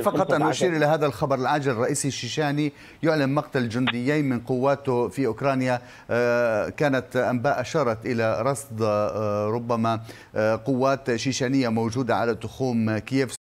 فقط أن أشير إلى هذا الخبر العاجل الرئيس الشيشاني يعلن مقتل جنديين من قواته في أوكرانيا آه، كانت أنباء أشارت إلى رصد آه، ربما آه، قوات شيشانية موجودة على تخوم كييف